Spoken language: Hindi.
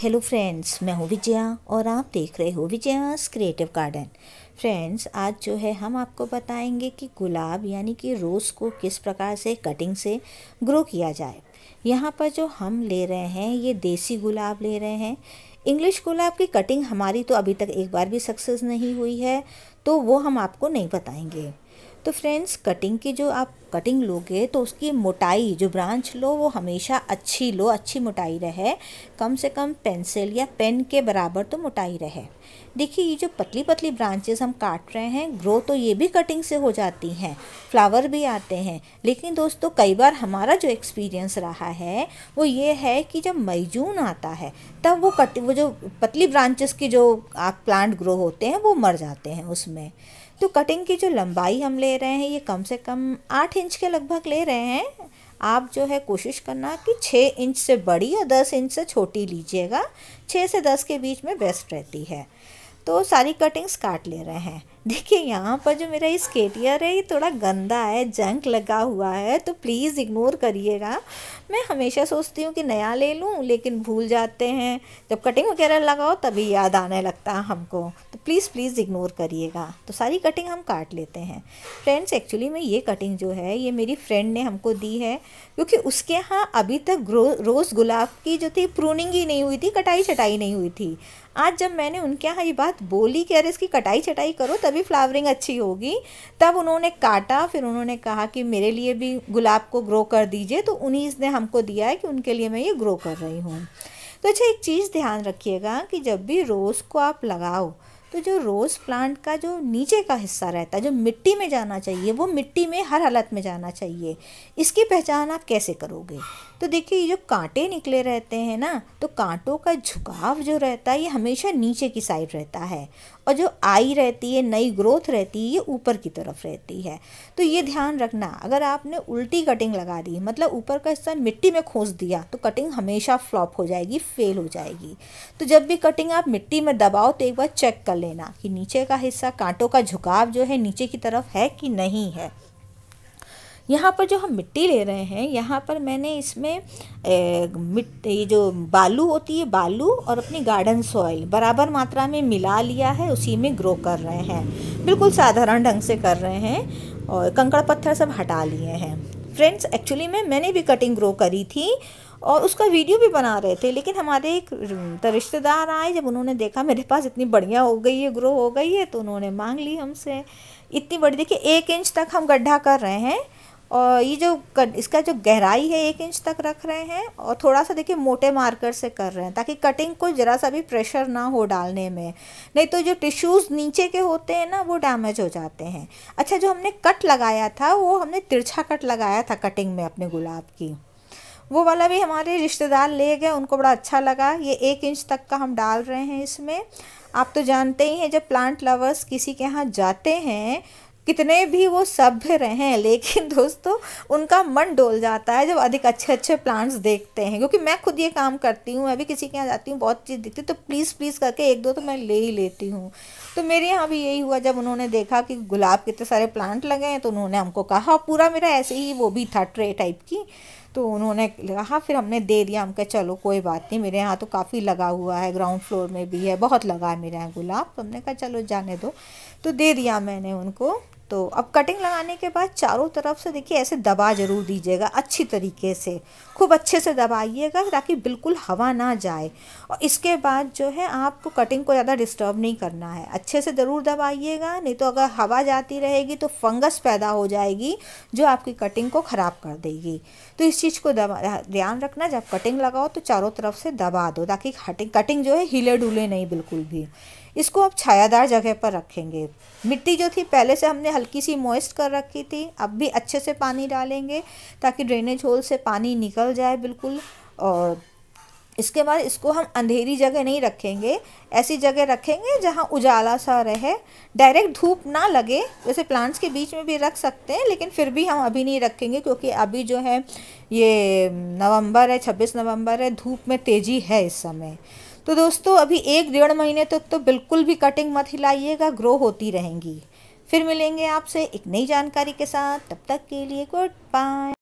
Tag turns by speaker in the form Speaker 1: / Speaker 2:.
Speaker 1: हेलो फ्रेंड्स मैं हूँ विजया और आप देख रहे हो विजयास क्रिएटिव गार्डन फ्रेंड्स आज जो है हम आपको बताएंगे कि गुलाब यानी कि रोज़ को किस प्रकार से कटिंग से ग्रो किया जाए यहाँ पर जो हम ले रहे हैं ये देसी गुलाब ले रहे हैं इंग्लिश गुलाब की कटिंग हमारी तो अभी तक एक बार भी सक्सेस नहीं हुई है तो वो हम आपको नहीं बताएंगे तो फ्रेंड्स कटिंग की जो आप कटिंग लोगे तो उसकी मोटाई जो ब्रांच लो वो हमेशा अच्छी लो अच्छी मोटाई रहे कम से कम पेंसिल या पेन के बराबर तो मोटाई रहे देखिए ये जो पतली पतली ब्रांचेस हम काट रहे हैं ग्रो तो ये भी कटिंग से हो जाती हैं फ्लावर भी आते हैं लेकिन दोस्तों कई बार हमारा जो एक्सपीरियंस रहा है वो ये है कि जब मई जून आता है तब वो कट वो जो पतली ब्रांचेस की जो आप प्लांट ग्रो होते हैं वो मर जाते हैं उसमें तो कटिंग की जो लंबाई हम ले रहे हैं ये कम से कम आठ इंच के लगभग ले रहे हैं आप जो है कोशिश करना कि छः इंच से बड़ी और दस इंच से छोटी लीजिएगा छः से दस के बीच में बेस्ट रहती है तो सारी कटिंग्स काट ले रहे हैं देखिए यहाँ पर जो मेरा स्केटियर है ये थोड़ा गंदा है जंक लगा हुआ है तो प्लीज़ इग्नोर करिएगा मैं हमेशा सोचती हूँ कि नया ले लूँ लेकिन भूल जाते हैं जब कटिंग वगैरह लगाओ तभी याद आने लगता है हमको तो प्लीज़ प्लीज़ इग्नोर करिएगा तो सारी कटिंग हम काट लेते हैं फ्रेंड्स एक्चुअली में ये कटिंग जो है ये मेरी फ्रेंड ने हमको दी है क्योंकि उसके यहाँ अभी तक रोज़ गुलाब की जो थी प्रूनिंग ही नहीं हुई थी कटाई छटाई नहीं हुई थी आज जब मैंने उनके यहाँ ये बात बोली कि अरे इसकी कटाई छटाई करो तभी फ्लावरिंग अच्छी होगी तब उन्होंने काटा फिर उन्होंने कहा कि मेरे लिए भी गुलाब को ग्रो कर दीजिए तो उन्हीं ने हमको दिया है कि उनके लिए मैं ये ग्रो कर रही हूँ तो अच्छा एक चीज़ ध्यान रखिएगा कि जब भी रोज़ को आप लगाओ तो जो रोज़ प्लांट का जो नीचे का हिस्सा रहता है जो मिट्टी में जाना चाहिए वो मिट्टी में हर हालत में जाना चाहिए इसकी पहचान आप कैसे करोगे तो देखिए ये जो कांटे निकले रहते हैं ना तो कांटों का झुकाव जो रहता है ये हमेशा नीचे की साइड रहता है और जो आई रहती है नई ग्रोथ रहती है ये ऊपर की तरफ रहती है तो ये ध्यान रखना अगर आपने उल्टी कटिंग लगा दी मतलब ऊपर का हिस्सा मिट्टी में खोस दिया तो कटिंग हमेशा फ्लॉप हो जाएगी फेल हो जाएगी तो जब भी कटिंग आप मिट्टी में दबाओ तो एक बार चेक कर कर लेना कि नीचे का हिस्सा कांटों का झुकाव जो है नीचे की तरफ है कि नहीं है यहाँ पर जो हम मिट्टी ले रहे हैं यहाँ पर मैंने इसमें मिट्टी जो बालू होती है बालू और अपनी गार्डन सॉइल बराबर मात्रा में मिला लिया है उसी में ग्रो कर रहे हैं बिल्कुल साधारण ढंग से कर रहे हैं और कंकड़ पत्थर सब हटा लिए हैं फ्रेंड्स एक्चुअली में मैंने भी कटिंग ग्रो करी थी और उसका वीडियो भी बना रहे थे लेकिन हमारे एक रिश्तेदार आए जब उन्होंने देखा मेरे पास इतनी बढ़िया हो गई है ग्रो हो गई है तो उन्होंने मांग ली हमसे इतनी बड़ी देखिए एक इंच तक हम गड्ढा कर रहे हैं और ये जो कर, इसका जो गहराई है एक इंच तक रख रहे हैं और थोड़ा सा देखिए मोटे मार्कर से कर रहे हैं ताकि कटिंग को ज़रा सा भी प्रेशर ना हो डालने में नहीं तो जो टिश्यूज़ नीचे के होते हैं ना वो डैमेज हो जाते हैं अच्छा जो हमने कट लगाया था वो हमने तिरछा कट लगाया था कटिंग में अपने गुलाब की वो वाला भी हमारे रिश्तेदार ले गए उनको बड़ा अच्छा लगा ये एक इंच तक का हम डाल रहे हैं इसमें आप तो जानते ही हैं जब प्लांट लवर्स किसी के यहाँ जाते हैं कितने भी वो सभ्य रहें लेकिन दोस्तों उनका मन डोल जाता है जब अधिक अच्छे अच्छे प्लांट्स देखते हैं क्योंकि मैं खुद ये काम करती हूँ मैं भी किसी के यहाँ जाती हूँ बहुत चीज़ दिखती है तो प्लीज़ प्लीज़ करके एक दो तो मैं ले ही लेती हूँ तो मेरे यहाँ भी यही हुआ जब उन्होंने देखा कि गुलाब कितने सारे प्लांट लगे हैं तो उन्होंने हमको कहा हाँ, पूरा मेरा ऐसे ही वो भी था ट्रे टाइप की तो उन्होंने कहा फिर हमने दे दिया हम कहा चलो कोई बात नहीं मेरे यहाँ तो काफ़ी लगा हुआ है ग्राउंड फ्लोर में भी है बहुत लगा है मेरे यहाँ गुलाब तो हमने कहा चलो जाने दो तो दे दिया मैंने उनको तो अब कटिंग लगाने के बाद चारों तरफ से देखिए ऐसे दबा जरूर दीजिएगा अच्छी तरीके से खूब अच्छे से दबाइएगा ताकि बिल्कुल हवा ना जाए और इसके बाद जो है आपको कटिंग को ज़्यादा डिस्टर्ब नहीं करना है अच्छे से ज़रूर दबाइएगा नहीं तो अगर हवा जाती रहेगी तो फंगस पैदा हो जाएगी जो आपकी कटिंग को ख़राब कर देगी तो इस चीज़ को ध्यान रखना जब कटिंग लगाओ तो चारों तरफ से दबा दो ताकि कटिंग जो है हिले डुले नहीं बिल्कुल भी इसको आप छायादार जगह पर रखेंगे मिट्टी जो थी पहले से हमने हल्की सी मोइस्ट कर रखी थी अब भी अच्छे से पानी डालेंगे ताकि ड्रेनेज होल से पानी निकल जाए बिल्कुल और इसके बाद इसको हम अंधेरी जगह नहीं रखेंगे ऐसी जगह रखेंगे जहाँ उजाला सा रहे डायरेक्ट धूप ना लगे वैसे प्लांट्स के बीच में भी रख सकते हैं लेकिन फिर भी हम अभी नहीं रखेंगे क्योंकि अभी जो है ये नवंबर है 26 नवंबर है धूप में तेज़ी है इस समय तो दोस्तों अभी एक डेढ़ महीने तक तो, तो बिल्कुल भी कटिंग मत हिलाइएगा ग्रो होती रहेंगी फिर मिलेंगे आपसे एक नई जानकारी के साथ तब तक के लिए गुड बाय